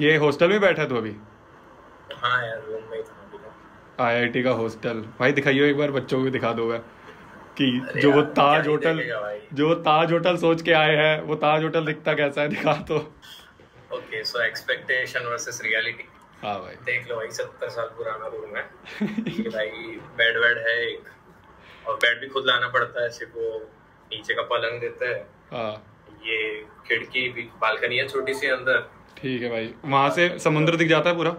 ये हॉस्टल में बैठा तू अभी हाँ यार रूम में आईआईटी तो। का हॉस्टल भाई दिखाइयो एक बार बच्चों को दिखा दो कि जो वो ताज होटल जो ताज होटल सोच के आए हैं वो ताज होटल दिखता कैसा है दिखा तो okay so expectation versus reality हाँ भाई देख लो भाई सत्तर साल पुराना रूम है ये भाई बेड वेड है एक और बेड भी खुद लाना पड़ता है सिर्फ वो नीचे का पलंग देते हैं हाँ। ये खिड़की भी बालकनी है छोटी सी अंदर ठीक है भाई वहां से समुद्र दिख जाता है पूरा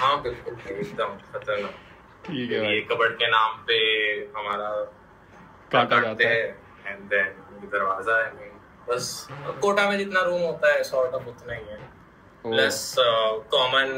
हाँ बिल्कुल एकदम खतरनाक ठीक है भाई कबड़ के नाम पे हमारा काटा जाता है एंड देन दरवाजा है बस कोटा में जितना रूम होता है सॉर्ट ऑफ उतना ही है plus common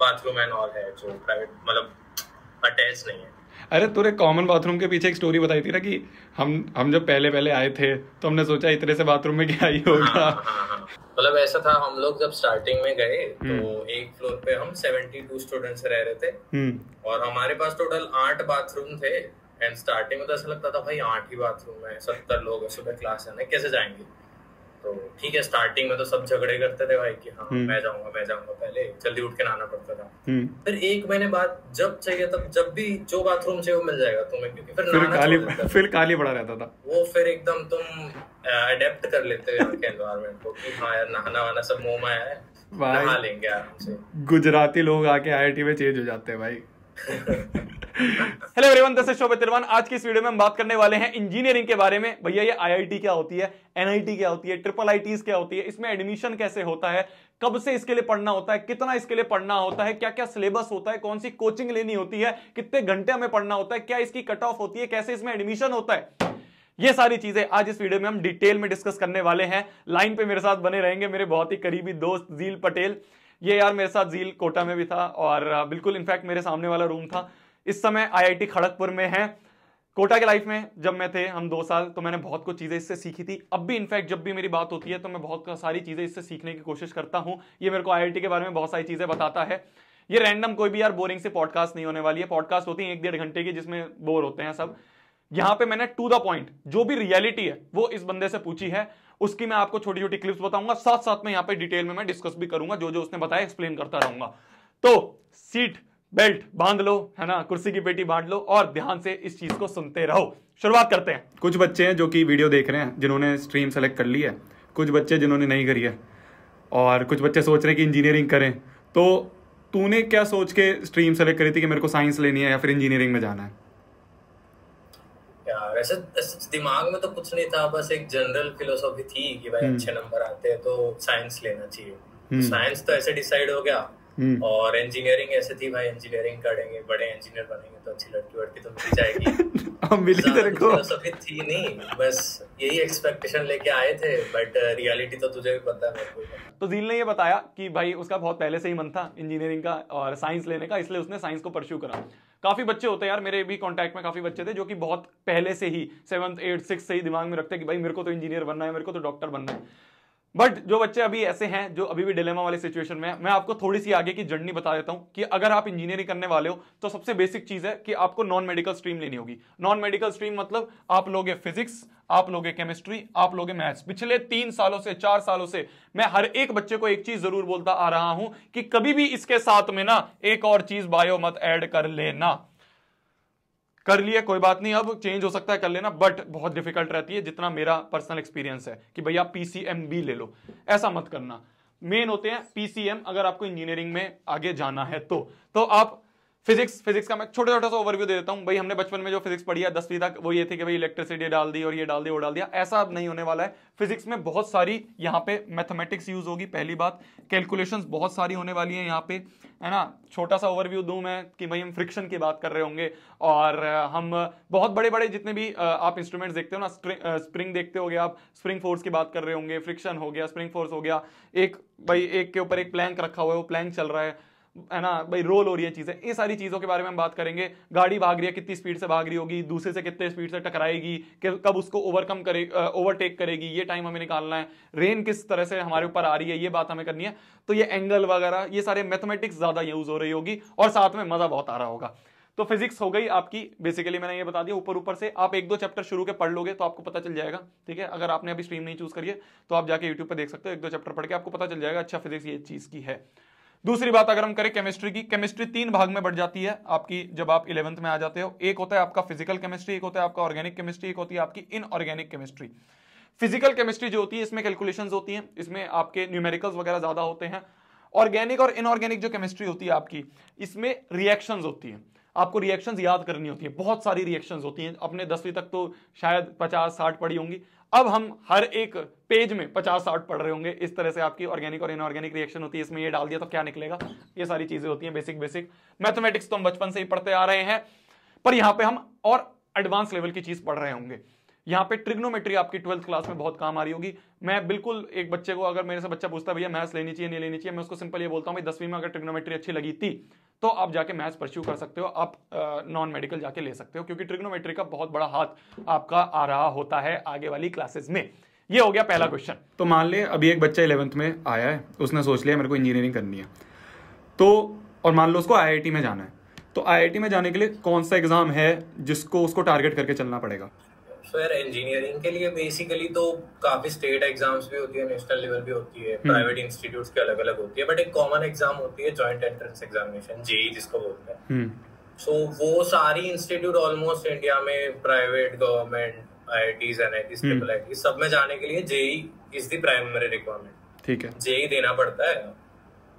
bathroom and all है जो प्राइवेट मतलब अटैच नहीं है अरे तुरे कॉमन बाथरूम के पीछे एक स्टोरी बताई थी ना कि हम हम जब पहले पहले आए थे तो हमने सोचा इतने से बाथरूम में क्या ही हाँ, हाँ, होगा हाँ, मतलब ऐसा था हम लोग जब स्टार्टिंग में गए तो हम्म। एक फ्लोर पे हम सेवेंटी टू स्टूडेंट्स रह रहे थे हम्म। और हमारे पास टोटल आठ बाथरूम थे एंड स्टार्टिंग में तो ऐसा लगता था भाई आठ ही बाथरूम है सत्तर लोग सुबह क्लास है ना कैसे जाएंगे तो ठीक है स्टार्टिंग में तो सब झगड़े करते थे भाई कि हाँ हम्म। मैं जाऊंगा मैं जाऊंगा पहले जल्दी उठ के नहाना पड़ता था हम्म। फिर एक महीने बाद जब चाहिए तब जब भी जो बाथरूम चाहिए वो मिल जाएगा तुम्हें क्योंकि फिर फिर काली फिर काली पड़ा रहता था वो फिर एकदम तुम अडेप्ट कर लेते हो एनवायरमेंट को कि हाँ यार नहाना वहाना सब मोह में आया है लेंगे आराम से गुजराती लोग आके आई में चेंज हो जाते हैं भाई hello everyone this Shobhit Tirwan आज की इस वीडियो में हम बात करने वाले हैं इंजीनियरिंग के बारे में भैया ये आईआईटी क्या होती है एनआईटी क्या होती है ट्रिपल आई क्या होती है इसमें एडमिशन कैसे होता है कब से इसके लिए पढ़ना होता है कितना इसके लिए पढ़ना होता है क्या क्या सिलेबस होता है कौन सी कोचिंग लेनी होती है कितने घंटे हमें पढ़ना होता है क्या इसकी कट ऑफ होती है कैसे इसमें एडमिशन होता है ये सारी चीजें आज इस वीडियो में हम डिटेल में डिस्कस करने वाले हैं लाइन पे मेरे साथ बने रहेंगे मेरे बहुत ही करीबी दोस्त जील पटेल ये यार मेरे साथ झील कोटा में भी था और बिल्कुल इनफैक्ट मेरे सामने वाला रूम था इस समय आईआईटी खड़गपुर में है कोटा के लाइफ में जब मैं थे हम दो साल तो मैंने बहुत कुछ चीज़ें इससे सीखी थी अब भी इनफैक्ट जब भी मेरी बात होती है तो मैं बहुत सारी चीज़ें इससे सीखने की कोशिश करता हूँ ये मेरे को आईआईटी के बारे में बहुत सारी चीज़ें बताता है ये रैंडम कोई भी यार बोरिंग से पॉडकास्ट नहीं होने वाली है पॉडकास्ट होती है एक डेढ़ घंटे की जिसमें बोर होते हैं सब यहां पे मैंने टू द पॉइंट जो भी रियलिटी है वो इस बंदे से पूछी है उसकी मैं आपको छोटी छोटी क्लिप्स बताऊंगा साथ साथ में यहाँ पे डिटेल में मैं डिस्कस भी करूंगा जो जो उसने बताया एक्सप्लेन करता रहूंगा तो सीट बेल्ट बांध लो है ना कुर्सी की पेटी बांट लो और ध्यान से इस चीज को सुनते रहो शुरुआत करते हैं कुछ बच्चे हैं जो कि वीडियो देख रहे हैं जिन्होंने स्ट्रीम सेलेक्ट कर ली है कुछ बच्चे जिन्होंने नहीं करी है और कुछ बच्चे सोच रहे हैं कि इंजीनियरिंग करें तो तूने क्या सोच के स्ट्रीम सेलेक्ट करी थी कि मेरे को साइंस लेनी है या फिर इंजीनियरिंग में जाना है वैसे दिमाग में तो कुछ नहीं था बस एक जनरल फिलोसॉफी थी कि भाई हम्म। अच्छे नंबर आते हैं तो साइंस लेना चाहिए साइंस तो, हम्म। तो ऐसे डिसाइड हो गया हम्म। और इंजीनियरिंग ऐसे थी भाई इंजीनियरिंग करेंगे बड़े इंजीनियर बनेंगे तो अच्छी लड़की वड़की तो मिल जाएगी हाँ, मिली तेरे को फिलोसफी थी नहीं बस यही एक्सपेक्टेशन लेके आए थे बट रियलिटी uh, तो तुझे भी पता है तो दिल ने ये बताया कि भाई उसका बहुत पहले से ही मन था इंजीनियरिंग का और साइंस लेने का इसलिए उसने साइंस को परस्यू करा काफी बच्चे होते हैं यार मेरे भी कॉन्टैक्ट में काफी बच्चे थे जो कि बहुत पहले से ही सेवंथ एट सिक्स से ही दिमाग में रखते कि भाई मेरे को तो इंजीनियर बनना है मेरे को तो डॉक्टर बनना है बट जो बच्चे अभी ऐसे हैं जो अभी भी डिलेमा वाले सिचुएशन में है मैं आपको थोड़ी सी आगे की जर्नी बता देता हूं कि अगर आप इंजीनियरिंग करने वाले हो तो सबसे बेसिक चीज है कि आपको नॉन मेडिकल स्ट्रीम लेनी होगी नॉन मेडिकल स्ट्रीम मतलब आप लोगे फिजिक्स आप लोगे केमिस्ट्री आप लोगे मैथ्स पिछले तीन सालों से चार सालों से मैं हर एक बच्चे को एक चीज जरूर बोलता आ रहा हूं कि कभी भी इसके साथ में ना एक और चीज बायो मत एड कर लेना कर लिया कोई बात नहीं अब चेंज हो सकता है कर लेना बट बहुत डिफिकल्ट रहती है जितना मेरा पर्सनल एक्सपीरियंस है कि भैया पीसीएम भी ले लो ऐसा मत करना मेन होते हैं पीसीएम अगर आपको इंजीनियरिंग में आगे जाना है तो, तो आप फिजिक्स फिजिक्स का मैं छोटा छोटा सा ओवरव्यू दे देता हूँ भाई हमने बचपन में जो फिजिक्स पढ़ी है दसवीं तक वो ये थे कि भाई इलेक्ट्रिसिटी डाल दी और ये डाल दी वो डाल दिया ऐसा अब नहीं होने वाला है फिजिक्स में बहुत सारी यहाँ पे मैथमेटिक्स यूज होगी पहली बात कैलकुलेशंस बहुत सारी होने वाली है यहाँ पे है ना छोटा सा ओवरव्यू दूँ मैं कि भाई हम फ्रिक्शन की बात कर रहे होंगे और हम बहुत बड़े बड़े जितने भी आप इंस्ट्रूमेंट्स देखते हो ना स्प्रिंग देखते हो आप स्प्रिंग फोर्स की बात कर रहे होंगे फ्रिक्शन हो गया स्प्रिंग फोर्स हो गया एक भाई एक के ऊपर एक प्लैंक रखा हुआ है वो प्लैंक चल रहा है है ना भाई रोल हो रही है चीजें ये सारी चीजों के बारे में हम बात करेंगे गाड़ी भाग रही है कितनी स्पीड से भाग रही होगी दूसरे से कितने स्पीड से टकराएगी कब उसको ओवरकम करे ओवरटेक करेगी ये टाइम हमें निकालना है रेन किस तरह से हमारे ऊपर आ रही है ये बात हमें करनी है तो ये एंगल वगैरह ये सारे मैथमेटिक्स ज्यादा यूज हो रही होगी और साथ में मजा बहुत आ रहा होगा तो फिजिक्स हो गई आपकी बेसिकली मैंने ये बता दिया ऊपर ऊपर से आप एक दो चैप्टर शुरू के पढ़ लोगे तो आपको पता चल जाएगा ठीक है अगर आपने अभी स्ट्रीम नहीं चूज करिए तो आप जाके यूट्यूब पर देख सकते हो एक दो चैप्टर पढ़ के आपको पता चल जाएगा अच्छा फिजिक्स ये चीज की है दूसरी बात अगर हम करें केमिस्ट्री की केमिस्ट्री तीन भाग में बढ़ जाती है आपकी जब आप इलेवंथ में आ जाते हो एक होता है आपका फिजिकल केमिस्ट्री एक होता है आपका ऑर्गेनिक केमिस्ट्री एक होती है आपकी इनऑर्गेनिक केमिस्ट्री फिजिकल केमिस्ट्री जो होती है इसमें कैलकुलेशन होती है इसमें आपके न्यूमेरिकल्स वगैरह ज्यादा होते हैं ऑर्गेनिक और इनऑर्गेनिक जो केमिस्ट्री होती है आपकी इसमें रिएक्शंस होती हैं आपको रिएक्शंस याद करनी होती है बहुत सारी रिएक्शंस होती हैं अपने दसवीं तक तो शायद पचास साठ पड़ी होंगी अब हम हर एक पेज में पचास साठ पढ़ रहे होंगे इस तरह से आपकी ऑर्गेनिक और इनऑर्गेनिक रिएक्शन होती है इसमें ये डाल दिया तो क्या निकलेगा ये सारी चीजें होती हैं बेसिक बेसिक मैथमेटिक्स तो हम बचपन से ही पढ़ते आ रहे हैं पर यहां पे हम और एडवांस लेवल की चीज पढ़ रहे होंगे यहाँ पे ट्रिग्नोमेट्री आपकी ट्वेल्थ क्लास में बहुत काम आ रही होगी मैं बिल्कुल एक बच्चे को अगर मेरे से बच्चा पूछता भैया मैथ्स लेनी चाहिए नहीं लेनी चाहिए मैं उसको सिंपल ये बोलता हूँ भाई दसवीं में अगर ट्रिग्नोमेट्री अच्छी लगी थी तो आप जाके मैथ्स परस्यू कर सकते हो आप नॉन मेडिकल जाके ले सकते हो क्योंकि ट्रिग्नोमेट्री का बहुत बड़ा हाथ आपका आ रहा होता है आगे वाली क्लासेस में ये हो गया पहला क्वेश्चन तो मान ले अभी एक बच्चा इलेवंथ में आया है उसने सोच लिया मेरे को इंजीनियरिंग करनी है तो और मान लो उसको आई में जाना है तो आई में जाने के लिए कौन सा एग्ज़ाम है जिसको उसको टारगेट करके चलना पड़ेगा सॉफ्टवेयर इंजीनियरिंग के लिए बेसिकली तो काफी स्टेट एग्जाम्स भी होती है नेशनल लेवल भी होती है प्राइवेट इंस्टीट्यूट्स के अलग अलग होती है बट एक कॉमन एग्जाम होती है जॉइंट एंट्रेंस एग्जामिनेशन जेई जिसको बोलते हैं सो हम्म। वो सारी इंस्टीट्यूट ऑलमोस्ट इंडिया में private government I I N I T I T सब में जाने के लिए JEE is the primary requirement ठीक है जेई e देना पड़ता है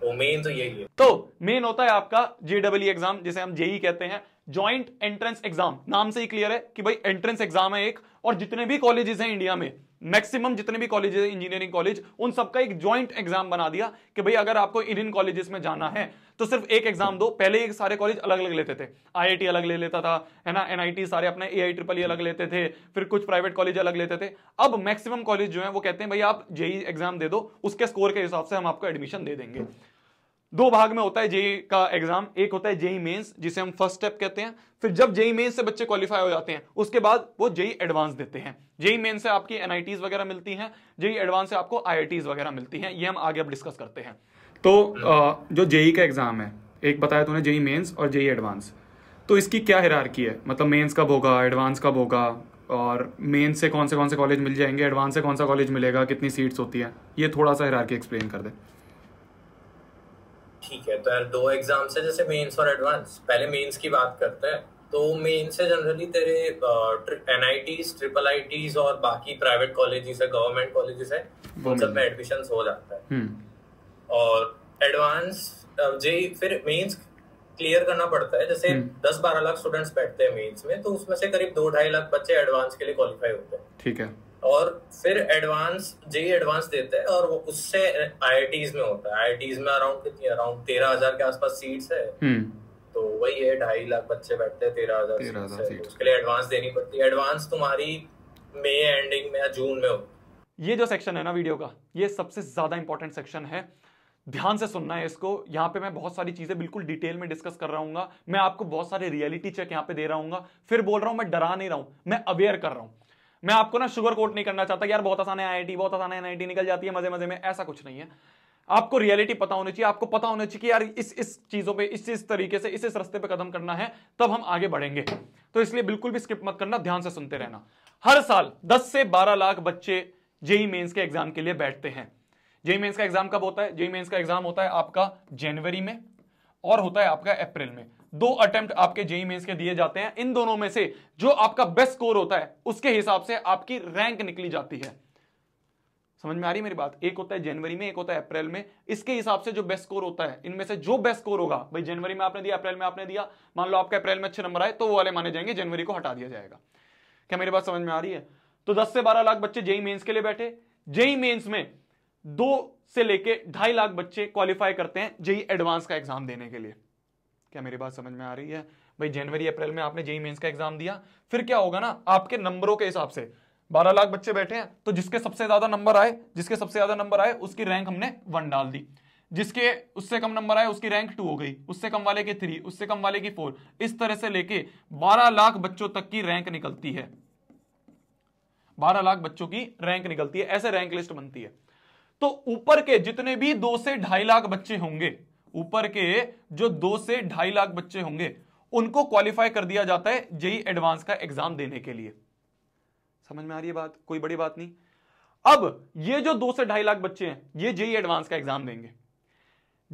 तो मेन तो यही है तो मेन होता है आपका जेडब्ल्यू एग्जाम e जिसे हम जेई e कहते हैं ज्वाइंट एंट्रेंस एग्जाम नाम से ही क्लियर है कि भाई एंट्रेंस एग्जाम है एक और जितने भी कॉलेजेस हैं इंडिया में मैक्सिमम जितने भी कॉलेज है इंजीनियरिंग कॉलेज उन सबका एक ज्वाइंट एग्जाम बना दिया कि भाई अगर आपको इन इन कॉलेजेस में जाना है तो सिर्फ एक एग्जाम दो पहले एक सारे कॉलेज अलग अलग लेते थे आईआईटी अलग ले लेता था है ना एनआईटी सारे अपने ए आई ट्रिपल अलग लेते थे फिर कुछ प्राइवेट कॉलेज अलग लेते थे अब मैक्सिमम कॉलेज जो है वो कहते हैं भाई आप जेई एग्जाम e दे दो उसके स्कोर के हिसाब से हम आपको एडमिशन दे देंगे दो भाग में होता है जेई का एग्जाम एक होता है जेई मेंस जिसे हम फर्स्ट स्टेप कहते हैं फिर जब जेई मेंस से बच्चे क्वालिफाई हो जाते हैं उसके बाद वो जेई एडवांस देते हैं जेई मेंस से आपकी एनआईटीज वगैरह मिलती हैं जेई एडवांस से आपको आईआईटीज वगैरह मिलती हैं ये हम आगे अब डिस्कस करते हैं तो जो जेई का एग्जाम है एक बताया तूने जेई मेन्स और जेई एडवांस तो इसकी क्या हिरारकी है मतलब मेन्स कब होगा एडवांस कब होगा और मेन्स से कौन से कौन से कॉलेज मिल जाएंगे एडवांस से कौन सा कॉलेज मिलेगा कितनी सीट्स होती है ये थोड़ा सा हिरारकी एक्सप्लेन कर दें ठीक है तो यार दो एग्जाम्स है जैसे मेंस और एडवांस पहले मेंस की बात करते हैं तो मेंस से जनरली तेरे N I Ts triple I Ts और बाकी प्राइवेट कॉलेजेस है गवर्नमेंट कॉलेजेस है उन सब में एडमिशन हो जाता है हम्म। और एडवांस जे फिर मेंस क्लियर करना पड़ता है जैसे हम्म। दस बारह लाख स्टूडेंट्स बैठते हैं मेंस में तो उसमें से करीब दो ढाई लाख बच्चे एडवांस के लिए क्वालिफाई होते हैं ठीक है और फिर एडवांस जे एडवांस देते हैं और वो उससे आई में होता है आई में अराउंड कितनी अराउंड तेरह हजार के आसपास सीट्स है हम्म। तो वही है ढाई लाख बच्चे बैठते हैं तेरह हजार उसके लिए एडवांस देनी पड़ती है एडवांस तुम्हारी मई एंडिंग में या जून में होती ये जो सेक्शन है ना वीडियो का ये सबसे ज्यादा इंपॉर्टेंट सेक्शन है ध्यान से सुनना है इसको यहाँ पे मैं बहुत सारी चीजें बिल्कुल डिटेल में डिस्कस कर रहा हूँ मैं आपको बहुत सारे रियलिटी चेक यहाँ पे दे रहा हूँ फिर बोल रहा हूँ मैं डरा नहीं रहा हूँ मैं अवेयर कर रहा हूँ मैं आपको ना शुगर कोट नहीं करना चाहता यार बहुत आसान है आई बहुत आसान है एनआईटी निकल जाती है मजे मजे में ऐसा कुछ नहीं है आपको रियलिटी पता होनी चाहिए आपको पता होना चाहिए कि यार इस इस चीजों पे इस इस तरीके से इस इस रस्ते पे कदम करना है तब हम आगे बढ़ेंगे तो इसलिए बिल्कुल भी स्किप मत करना ध्यान से सुनते रहना हर साल 10 से 12 लाख बच्चे जेई मेंस e के एग्जाम के लिए बैठते हैं जेई मेंस e का एग्जाम कब होता है जेई मेन्स e का एग्जाम होता है आपका जनवरी में और होता है आपका अप्रैल में दो अटेम्प्ट आपके जेई मेन्स e e के दिए जाते हैं इन दोनों में से जो आपका बेस्ट स्कोर होता है उसके हिसाब से आपकी रैंक निकली जाती है समझ में आ रही है मेरी बात एक होता है जनवरी में एक होता है अप्रैल में इसके हिसाब से जो बेस्ट स्कोर होता है इनमें से जो बेस्ट स्कोर होगा भाई जनवरी में आपने दिया अप्रैल में आपने दिया मान लो आपका अप्रैल में अच्छे नंबर आए तो वो वाले माने जाएंगे जनवरी को हटा दिया जाएगा क्या मेरी बात समझ में आ रही है तो दस से बारह लाख बच्चे जेई मेन्स e के लिए बैठे जेई मेन्स में दो से लेके ढाई लाख बच्चे क्वालिफाई करते हैं जेई एडवांस का एग्जाम देने के लिए क्या मेरी बात समझ में आ रही है भाई जनवरी अप्रैल में आपने जेई मेन्स का एग्जाम दिया फिर क्या होगा ना आपके नंबरों के हिसाब से बारह लाख बच्चे बैठे हैं तो जिसके सबसे ज्यादा नंबर आए जिसके सबसे ज्यादा नंबर आए उसकी रैंक हमने वन डाल दी जिसके उससे कम नंबर आए उसकी रैंक टू हो गई उससे कम वाले की थ्री उससे कम वाले की फोर इस तरह से लेके बारह लाख बच्चों तक की रैंक निकलती है बारह लाख बच्चों की रैंक निकलती है ऐसे रैंक लिस्ट बनती है तो ऊपर के जितने भी दो से ढाई लाख बच्चे होंगे ऊपर के जो दो से ढाई लाख बच्चे होंगे उनको क्वालिफाई कर दिया जाता है जेई एडवांस का एग्जाम देने के लिए समझ में आ रही है बात कोई बड़ी बात नहीं अब ये जो दो से ढाई लाख बच्चे हैं ये जेई एडवांस का एग्जाम देंगे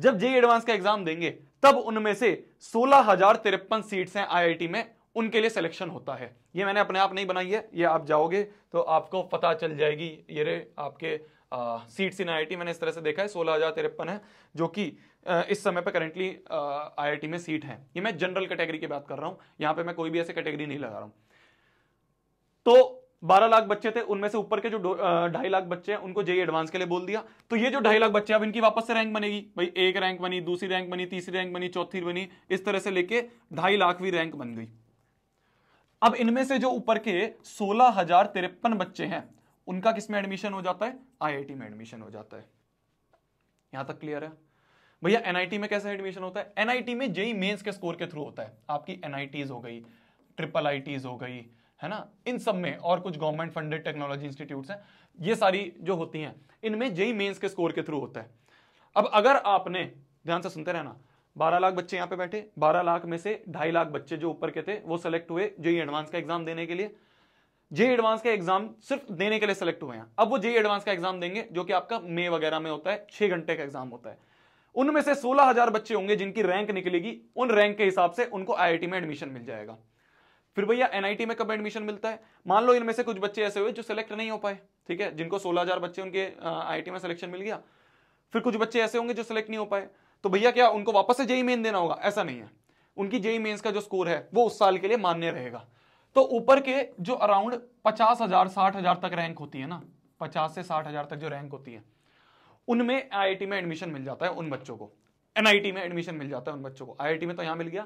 जब जेई एडवांस का एग्जाम देंगे तब उनमें से सोलह हजार तिरपन सीट्स हैं आईआईटी में उनके लिए सिलेक्शन होता है ये मैंने अपने आप नहीं बनाई है ये आप जाओगे तो आपको पता चल जाएगी ये रे आपके सीट्स इन आई मैंने इस तरह से देखा है सोलह हज़ार तिरपन है जो कि इस समय पर करेंटली आई में सीट है ये मैं जनरल कैटेगरी की बात कर रहा हूँ यहाँ पे मैं कोई भी ऐसे कैटेगरी नहीं लगा रहा हूँ तो बारह लाख बच्चे थे उनमें से ऊपर के जो ढाई लाख बच्चे हैं उनको जेई एडवांस e के लिए बोल दिया तो ये जो ढाई लाख बच्चे अब इनकी वापस से रैंक बनेगी भाई एक रैंक बनी दूसरी रैंक बनी तीसरी रैंक बनी चौथी बनी इस तरह से लेके ढाई लाख भी रैंक बन गई अब इनमें से जो ऊपर के सोलह हजार तिरपन बच्चे हैं उनका किस में एडमिशन हो जाता है आईआईटी में एडमिशन हो जाता है यहां तक क्लियर है भैया एनआईटी में कैसे एडमिशन होता है एनआईटी में जेई मेंस के स्कोर के थ्रू होता है आपकी एनआईटीज हो गई ट्रिपल आईटीज हो गई है ना इन सब में और कुछ गवर्नमेंट फंडेड टेक्नोलॉजी इंस्टीट्यूट हैं ये सारी जो होती हैं इनमें जेई मेंस के स्कोर के थ्रू होता है अब अगर आपने ध्यान से सुनते रहना बारह लाख बच्चे यहाँ पे बैठे बारह लाख में से ढाई लाख बच्चे जो ऊपर के थे वो सेलेक्ट हुए जेई एडवांस का एग्जाम देने के लिए जे एडवांस का एग्जाम सिर्फ देने के लिए सिलेक्ट हुए हैं अब वो जे एडवांस का एग्जाम देंगे जो कि आपका मे वगैरह में होता है छह घंटे का एग्जाम होता है उनमें से सोलह हजार बच्चे होंगे जिनकी रैंक निकलेगी उन रैंक के हिसाब से उनको आई में एडमिशन मिल जाएगा फिर भैया एनआईटी में कब एडमिशन मिलता है मान लो इनमें से कुछ बच्चे ऐसे हुए जो सिलेक्ट नहीं हो पाए ठीक है जिनको सोलह हजार बच्चे उनके आई में सिलेक्शन मिल गया फिर कुछ बच्चे ऐसे होंगे जो सिलेक्ट नहीं हो पाए तो भैया क्या उनको वापस से जेई मेन e देना होगा ऐसा नहीं है उनकी जेई मेन्स e का जो स्कोर है वो उस साल के लिए मान्य रहेगा तो ऊपर के जो अराउंड पचास हजार साठ हजार तक रैंक होती है ना पचास से साठ हजार तक जो रैंक होती है उनमें आईआईटी में एडमिशन मिल जाता है उन बच्चों को एनआईटी में एडमिशन मिल जाता है उन बच्चों को आईआईटी में तो यहां मिल गया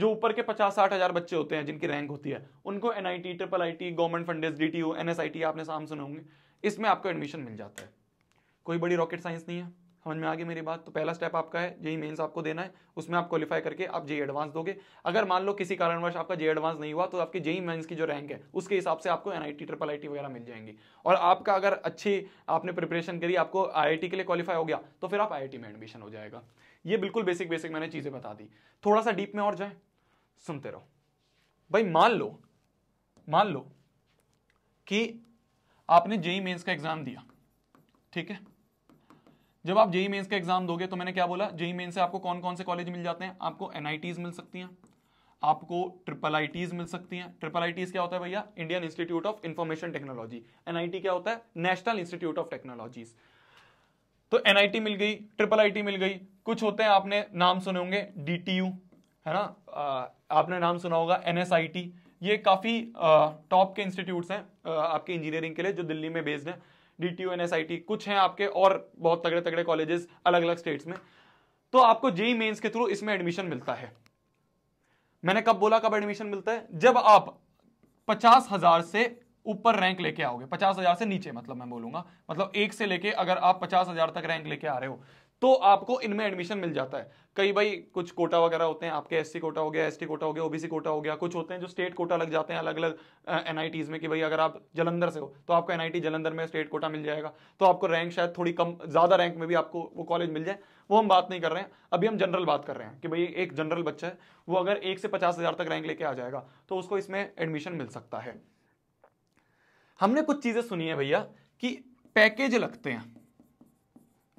जो ऊपर के पचास साठ हजार बच्चे होते हैं जिनकी रैंक होती है उनको NIT triple T government funded I NSIT आपने सामने सुने होंगे इसमें आपको एडमिशन मिल जाता है कोई बड़ी रॉकेट साइंस नहीं है समझ में आ गई मेरी बात तो पहला स्टेप आपका है जेई मेन्स आपको देना है उसमें आप क्वालिफाई करके आप जेई एडवांस दोगे अगर मान लो किसी कारणवश आपका जेई एडवांस नहीं हुआ तो आपकी जेई मेन्स की जो रैंक है उसके हिसाब से आपको एनआईटी ट्रिपल आई वगैरह मिल जाएंगी और आपका अगर अच्छी आपने प्रिपरेशन करी आपको आई के लिए क्वालिफाई हो गया तो फिर आप आई में एडमिशन हो जाएगा ये बिल्कुल बेसिक बेसिक मैंने चीज़ें बता दी थोड़ा सा डीप में और जाए सुनते रहो भाई मान लो मान लो कि आपने जेई मेन्स का एग्जाम दिया ठीक है जब आप जेई मेन्स का एग्जाम दोगे तो मैंने क्या बोला जेई मेन से आपको कौन कौन से कॉलेज मिल जाते हैं आपको एन मिल सकती हैं आपको ट्रिपल आई मिल सकती हैं ट्रिपल आई क्या होता है भैया Indian Institute of Information Technology NIT क्या होता है नेशनल इंस्टीट्यूट ऑफ टेक्नोलॉजी तो एनआईटी मिल गई ट्रिपल आईटी मिल गई कुछ होते हैं आपने नाम सुने होंगे डीटीयू है ना आपने नाम सुना होगा एनएसआईटी ये काफ़ी टॉप के इंस्टीट्यूट्स हैं आपके इंजीनियरिंग के लिए जो दिल्ली में बेस्ड हैं डी टी कुछ हैं आपके और बहुत तगड़े तगड़े कॉलेजेस अलग अलग स्टेट्स में तो आपको जेई मेन्स के थ्रू इसमें एडमिशन मिलता है मैंने कब बोला कब एडमिशन मिलता है जब आप पचास हजार से ऊपर रैंक लेके आओगे पचास हजार से नीचे मतलब मैं बोलूंगा मतलब एक से लेके अगर आप पचास हजार तक रैंक लेके आ रहे हो तो आपको इनमें एडमिशन मिल जाता है कई भाई कुछ कोटा वगैरह होते हैं आपके एससी कोटा हो गया एसटी कोटा हो गया ओबीसी कोटा हो गया कुछ होते हैं जो स्टेट कोटा लग जाते हैं अलग अलग एनआईटीज में कि भाई अगर आप जलंधर से हो तो आपको एनआईटी जलंधर में स्टेट कोटा मिल जाएगा तो आपको रैंक शायद थोड़ी कम ज़्यादा रैंक में भी आपको वो कॉलेज मिल जाए वो हम बात नहीं कर रहे हैं अभी हम जनरल बात कर रहे हैं कि भाई एक जनरल बच्चा है वो अगर एक से पचास हज़ार तक रैंक लेके आ जाएगा तो उसको इसमें एडमिशन मिल सकता है हमने कुछ चीज़ें सुनी है भैया कि पैकेज लगते हैं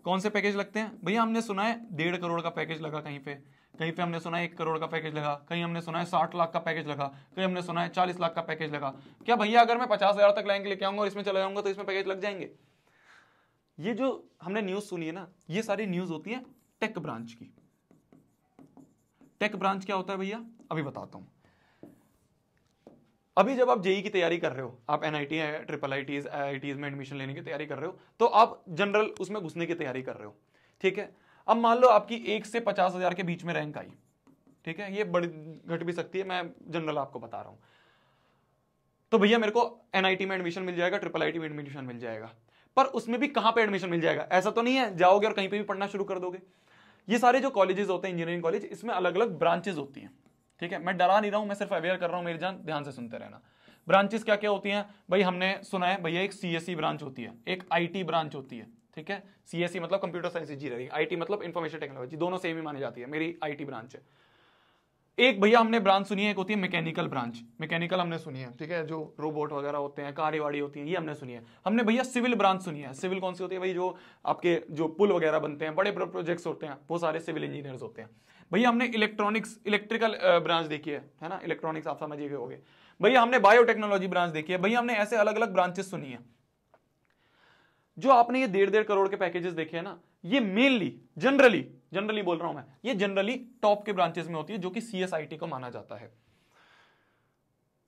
कौन से पैकेज लगते हैं भैया हमने सुना है डेढ़ करोड़ का पैकेज लगा कहीं पे कहीं पे हमने सुना है एक करोड़ का पैकेज लगा कहीं हमने सुना है साठ लाख का पैकेज लगा कहीं हमने सुना है चालीस लाख का पैकेज लगा क्या भैया अगर मैं पचास हजार तक लाइन लेके आऊंगा और इसमें चला जाऊंगा तो इसमें पैकेज लग जाएंगे ये जो हमने न्यूज सुनी है ना ये सारी न्यूज होती है टेक ब्रांच की टेक ब्रांच क्या होता है भैया अभी बताता हूँ अभी जब आप जेई की तैयारी कर रहे हो आप N I T triple I Ts I I Ts में एडमिशन लेने की तैयारी कर रहे हो तो आप जनरल उसमें घुसने की तैयारी कर रहे हो ठीक है अब मान लो आपकी एक से पचास हजार के बीच में रैंक आई ठीक है ये बड़ी घट भी सकती है मैं जनरल आपको बता रहा हूं तो भैया मेरे को एनआईटी में एडमिशन मिल जाएगा ट्रिपल आई में एडमिशन मिल जाएगा पर उसमें भी कहां पर एडमिशन मिल जाएगा ऐसा तो नहीं है जाओगे और कहीं पर भी पढ़ना शुरू कर दोगे ये सारे जो कॉलेजेस होते हैं इंजीनियरिंग कॉलेज इसमें अलग अलग ब्रांचेज होती हैं ठीक है मैं डरा नहीं रहा हूं मैं सिर्फ अवेयर कर रहा हूं मेरी जान ध्यान से सुनते रहना ब्रांचेस क्या क्या होती हैं भाई हमने सुना है भैया एक सीएससी ब्रांच e होती है एक आईटी ब्रांच होती है ठीक है सीएससी e मतलब कंप्यूटर साइंस इंजीनियरिंग आईटी मतलब इंफॉर्मेशन टेक्नोलॉजी दोनों सेम ही मानी जाती है मेरी आईटी ब्रांच है एक भैया हमने ब्रांच सुनी है एक होती है मैकेनिकल ब्रांच मैकेनिकल हमने सुनी है ठीक है जो रोबोट वगैरह होते हैं कारें वाड़ी होती है ये हमने सुनी है हमने भैया सिविल ब्रांच सुनी है सिविल कौन सी होती है भाई जो आपके जो पुल वगैरह बनते हैं बड़े बड़े प्रोजेक्ट्स होते हैं वो सारे सिविल इंजीनियर्स होते हैं भैया हमने इलेक्ट्रॉनिक्स इलेक्ट्रिकल ब्रांच देखी है है ना इलेक्ट्रॉनिक्स आप समझिए हो गए भैया हमने बायोटेक्नोलॉजी ब्रांच देखी है भैया हमने ऐसे अलग अलग ब्रांचेस सुनी है जो आपने ये डेढ़ डेढ़ करोड़ के पैकेजेस देखे हैं ना ये मेनली जनरली जनरली बोल रहा हूं मैं ये जनरली टॉप के ब्रांचेस में होती है जो कि सी को माना जाता है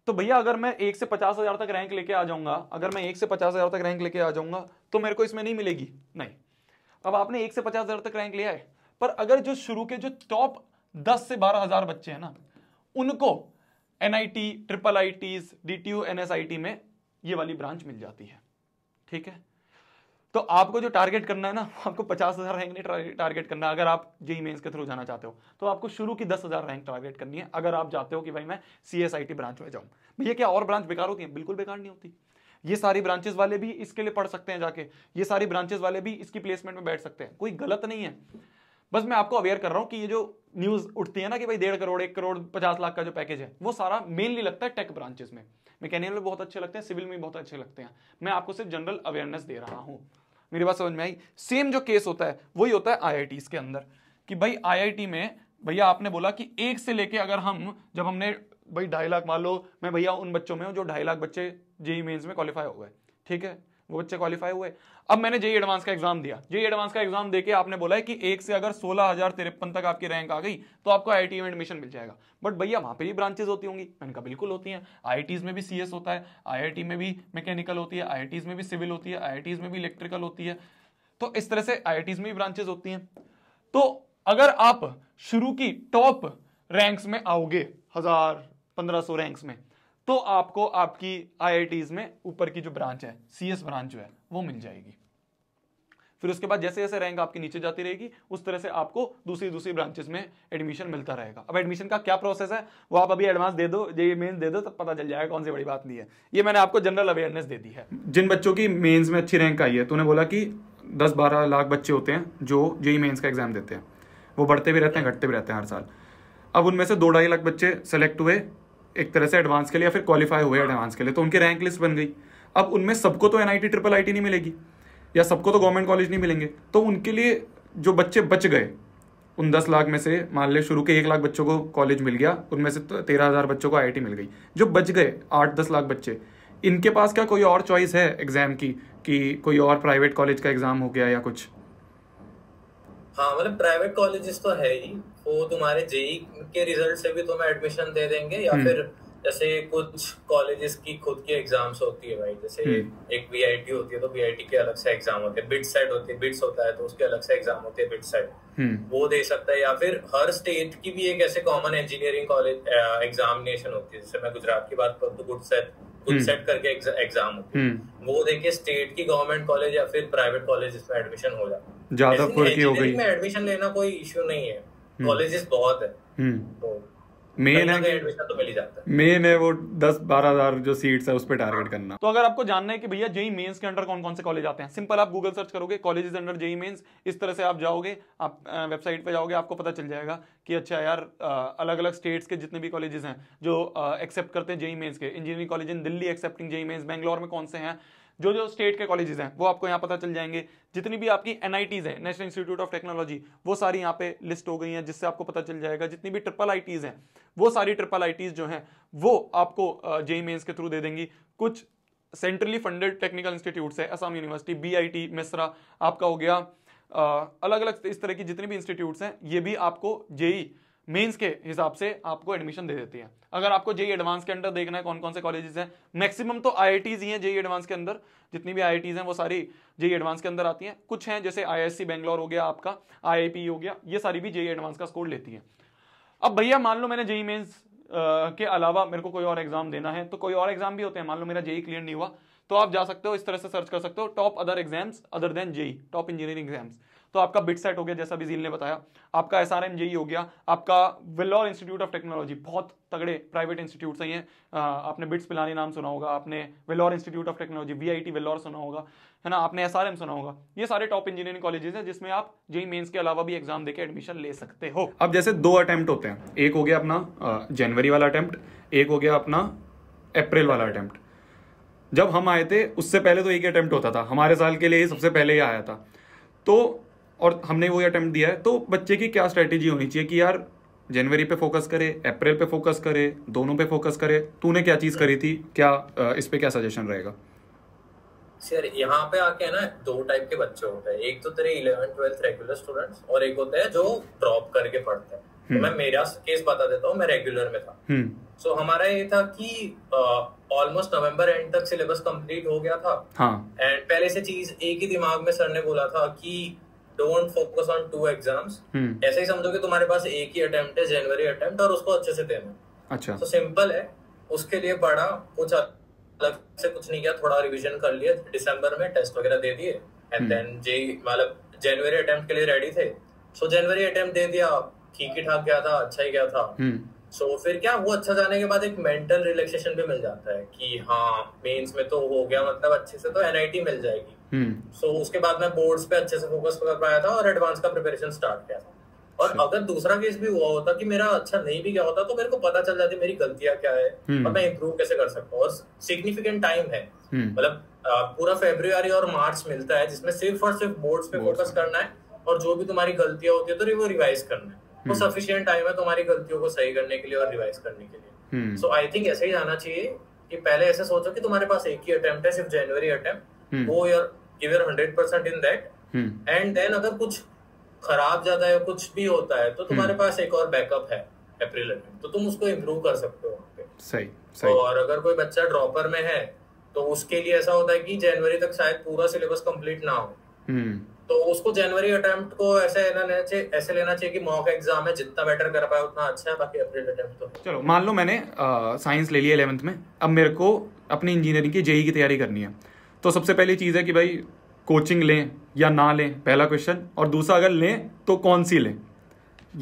तो भैया अगर मैं एक से पचास हजार तक रैंक लेके आ जाऊंगा अगर मैं एक से पचास हजार तक रैंक लेके आ जाऊंगा तो मेरे को इसमें नहीं मिलेगी नहीं अब आपने एक से पचास हजार तक रैंक लिया है पर अगर जो शुरू के जो टॉप दस से बारह हजार बच्चे हैं ना उनको N I T triple I T D T U N S I T में ये वाली ब्रांच मिल जाती है ठीक है तो आपको जो टारगेट करना है ना आपको पचास हज़ार रैंक नहीं टारगेट करना अगर आप जे मेन्स के थ्रू जाना चाहते हो तो आपको शुरू की दस हज़ार रैंक टारगेट करनी है अगर आप जाते हो कि भाई मैं C S I T branch में जाऊँ भैया क्या और ब्रांच बेकार होती है बिल्कुल बेकार नहीं होती ये सारी ब्रांचेस वाले भी इसके लिए पढ़ सकते हैं जाके ये सारी ब्रांचेस वाले भी इसकी प्लेसमेंट में बैठ सकते हैं कोई गलत नहीं है बस मैं आपको अवेयर कर रहा हूं कि ये जो न्यूज उठती है ना कि भाई डेढ़ करोड़ एक करोड़ पचास लाख का जो पैकेज है वो सारा मेनली लगता है टेक ब्रांचेस में मैकेनिकल में बहुत अच्छे लगते हैं सिविल में बहुत अच्छे लगते हैं मैं आपको सिर्फ जनरल अवेयरनेस दे रहा हूँ मेरी बात समझ में आई सेम जो केस होता है वही होता है आई के अंदर कि भाई आई में भैया आपने बोला कि एक से लेके अगर हम जब हमने भाई ढाई लाख मान लो मैं भैया उन बच्चों में हूँ जो ढाई लाख बच्चे जेई मेन्स e में क्वालिफाई हो गए ठीक है वो बच्चे क्वालिफाई हुए अब मैंने जेई एडवांस e का एग्जाम दिया जेई एडवांस e का एग्जाम देके आपने बोला है कि एक से अगर सोलह हजार तिरपन तक आपकी रैंक आ गई तो आपको आई e में एडमिशन मिल जाएगा बट भैया वहां पे भी ब्रांचेज होती होंगी मैंने कहा बिल्कुल होती हैं आई में भी सी होता है आई में भी मैकेनिकल होती है आई में भी सिविल होती है आई में भी इलेक्ट्रिकल होती है तो इस तरह से आई में भी ब्रांचेज होती हैं तो अगर आप शुरू की टॉप रैंक्स में आओगे हजार पंद्रह सौ रैंक्स में तो आपको आपकी आई में ऊपर की जो ब्रांच है सी ब्रांच जो है वो मिल जाएगी फिर उसके बाद जैसे जैसे रैंक आपकी नीचे जाती रहेगी उस तरह से आपको दूसरी दूसरी ब्रांचेस में एडमिशन मिलता रहेगा अब एडमिशन का क्या प्रोसेस है वो आप अभी एडवांस दे दो ये मेंस दे दो तब पता चल जाएगा कौन सी बड़ी बात नहीं है ये मैंने आपको जनरल अवेयरनेस दे दी है जिन बच्चों की मेन्स में अच्छी रैंक आई है तो उन्हें बोला कि दस बारह लाख बच्चे होते हैं जो जेई मेन्स का एग्जाम देते हैं वो बढ़ते भी रहते हैं घटते भी रहते हैं हर साल अब उनमें से दो ढाई लाख बच्चे सेलेक्ट हुए एक तरह से एडवांस के लिए या फिर क्वालिफाई हुए एडवांस के लिए तो उनकी रैंक लिस्ट बन गई अब उनमें सबको तो एन ट्रिपल आई नहीं मिलेगी या सबको तो गवर्नमेंट कॉलेज नहीं मिलेंगे तो उनके लिए जो बच्चे बच गए उन दस लाख में से मान ले शुरू के एक लाख बच्चों को कॉलेज मिल गया उनमें से तो तेरह हज़ार बच्चों को आई मिल गई जो बच गए आठ दस लाख बच्चे इनके पास क्या कोई और चॉइस है एग्जाम की कि कोई और प्राइवेट कॉलेज का एग्जाम हो गया या कुछ हाँ मतलब प्राइवेट कॉलेजेस तो है ही वो तुम्हारे जेई के रिजल्ट से भी तुम्हें एडमिशन दे देंगे या हम्म। फिर जैसे कुछ कॉलेजेस की खुद की एग्जाम्स होती है भाई जैसे हम्म। एक वीआईटी होती है तो वीआईटी के अलग से एग्जाम होते हैं बिट सेट होती है बिट्स होता है तो उसके अलग से एग्जाम होते हैं बिट सेट हम्म। वो दे सकता है या फिर हर स्टेट की भी एक ऐसे कॉमन इंजीनियरिंग कॉलेज एग्जामिनेशन होती है जैसे मैं गुजरात की बात करूँ तो गुड सेट गुड सेट करके एग्जाम होती है वो देखिए स्टेट की गवर्नमेंट कॉलेज या फिर प्राइवेट कॉलेज में एडमिशन हो जाता है एडमिशन लेना कोई इश्यू नहीं है कॉलेजेस हम्म। बहुत हम्म। तो है तो मेन है मेन है वो दस बारह हजार जो सीट्स है उस पर टारगेट करना तो अगर आपको जानना है कि भैया जेई मेंस के अंडर कौन कौन से कॉलेज आते हैं सिंपल आप गूगल सर्च करोगे कॉलेजेस अंडर जेई मेंस इस तरह से आप जाओगे आप वेबसाइट पे जाओगे आपको पता चल जाएगा कि अच्छा यार अलग अलग स्टेट्स के जितने भी कॉलेजेस हैं जो एक्सेप्ट करते हैं जेई मेंस के engineering college in Delhi accepting JEE mains Bangalore में कौन से हैं जो जो स्टेट के कॉलेजेस हैं वो आपको यहाँ पता चल जाएंगे जितनी भी आपकी एन हैं नेशनल इंस्टीट्यूट ऑफ टेक्नोलॉजी वो सारी यहाँ पे लिस्ट हो गई हैं जिससे आपको पता चल जाएगा जितनी भी ट्रिपल आई हैं वो सारी ट्रिपल आई जो हैं वो आपको जेई मेन्स e e के थ्रू दे देंगी कुछ सेंट्रली फंडेड टेक्निकल इंस्टीट्यूट्स है असम यूनिवर्सिटी बी मिश्रा आपका हो गया अलग अलग इस तरह की जितनी भी इंस्टीट्यूट्स हैं ये भी आपको जेई मेंस के हिसाब से आपको एडमिशन दे देती है अगर आपको जेई एडवांस e के अंदर देखना है कौन कौन से कॉलेजेस हैं मैक्सिमम तो आई ही हैं जेई एडवांस e के अंदर जितनी भी आई हैं वो सारी जेई एडवांस e के अंदर आती हैं कुछ हैं जैसे आई बैंगलोर हो गया आपका आई हो गया ये सारी भी जेई एडवांस का स्कोर लेती है अब भैया मान लो मैंने जेई मेन्स के अलावा मेरे को कोई और एग्जाम देना है तो कोई और एग्जाम भी होते हैं मान लो मेरा जेई क्लियर नहीं हुआ तो आप जा सकते हो इस तरह से सर्च कर सकते हो top other exams other than JEE top engineering exams तो आपका बिट सेट हो गया जैसा बिजील ने बताया आपका एस आर हो गया आपका विल्लोर इंस्टीट्यूट ऑफ टेक्नोलॉजी बहुत तगड़े प्राइवेट इंस्टीट्यूट ही हैं आपने बिट्स पिलानी नाम सुना होगा आपने Vellore institute of technology V I सुना होगा है ना आपने एस सुना होगा ये सारे टॉप इंजीनियरिंग कॉलेजेस हैं जिसमें आप जेई मेन्स के अलावा भी एग्जाम देकर एडमिशन ले सकते हो अब जैसे दो अटैम्प्ट होते हैं एक हो गया अपना जनवरी वाला अटैम्प्ट एक हो गया अपना अप्रैल वाला अटैम्प्ट जब हम आए थे उससे पहले तो एक अटैम्प्ट होता था हमारे साल के लिए सबसे पहले ही आया था तो और हमने वही अटैम्प्ट दिया है तो बच्चे की क्या स्ट्रैटेजी होनी चाहिए कि यार जनवरी पे फोकस करे अप्रैल पे फोकस करे दोनों पे फोकस करे तूने क्या चीज करी थी क्या इस पे क्या सजेशन रहेगा सर यहाँ पे आके है ना दो टाइप के बच्चे होते हैं एक तो तेरे इलेवन ट्वेल्थ रेगुलर स्टूडेंट्स और एक होते हैं जो ड्रॉप करके पढ़ते हैं तो हम्म। मैं मेरा केस बता देता हूँ मैं रेगुलर में था सो हम्म। so, हमारा ये था कि ऑलमोस्ट नवंबर एंड तक सिलेबस कंप्लीट हो गया था एंड हाँ. पहले से चीज एक ही दिमाग में सर ने बोला था कि don't focus on two exams ऐसे ही समझो कि तुम्हारे पास एक ही अटेम्प्ट है जनवरी अटेम्प्ट और उसको अच्छे से देना अच्छा तो सिंपल है उसके लिए पढ़ा कुछ अलग से कुछ नहीं किया थोड़ा रिविजन कर लिया दिसंबर में टेस्ट वगैरह दे दिए एंड देन hmm. जे मतलब जनवरी अटेम्प्ट के लिए रेडी थे सो जनवरी अटेम्प्ट दे दिया ठीक ही ठाक गया था अच्छा ही गया था hmm. सो so, फिर क्या वो अच्छा जाने के बाद एक मेंटल रिलैक्सेशन भी मिल जाता है कि हाँ मेंस में तो हो गया मतलब अच्छे से तो एनआईटी मिल जाएगी सो हम्म। hmm. so, उसके बाद मैं बोर्ड्स पे अच्छे से फोकस कर पाया था और एडवांस का प्रिपरेशन स्टार्ट किया था और sure. अच्छा। अगर दूसरा केस भी हुआ होता कि मेरा अच्छा नहीं भी गया होता तो मेरे को पता चल जाती मेरी गलतियां क्या है hmm. हम्म। और मैं इम्प्रूव कैसे कर सकता हूँ और सिग्निफिकेंट टाइम है हम्म। मतलब hmm. पूरा फेब्रुआरी और मार्च मिलता है जिसमें सिर्फ और सिर्फ बोर्ड्स पे फोकस करना है और जो भी तुम्हारी गलतियां होती है तो वो रिवाइज करना है वो सफिशियंट टाइम हम्म। है तुम्हारी गलतियों को सही करने के लिए और रिवाइज करने के लिए सो आई थिंक ऐसे ही जाना चाहिए कि पहले ऐसे सोचो कि तुम्हारे पास एक ही अटेम्प्ट है सिर्फ जनवरी अटेम्प्ट हम्म। वो your give your hundred percent in that and then अगर कुछ खराब जाता है कुछ भी होता है तो तुम्हारे हम्म। पास एक और बैकअप है अप्रैल तो तुम उसको इम्प्रूव कर सकते हो वहाँ पे सही सही और अगर कोई बच्चा ड्रॉपर में है तो उसके लिए ऐसा होता है कि जनवरी तक शायद पूरा सिलेबस कंप्लीट ना हो तो उसको जनवरी अटेम्प्ट को ऐसे लेना चाहिए ऐसे लेना चाहिए कि मॉक एग्जाम है जितना बेटर कर पाए उतना अच्छा है बाकी अप्रैल अटेम्प्ट तो चलो मान लो मैंने साइंस ले लिया इलेवंथ में अब मेरे को अपनी इंजीनियरिंग की जेई e e की तैयारी करनी है तो सबसे पहली चीज़ है कि भाई कोचिंग लें या ना लें पहला क्वेश्चन और दूसरा अगर लें तो कौन सी लें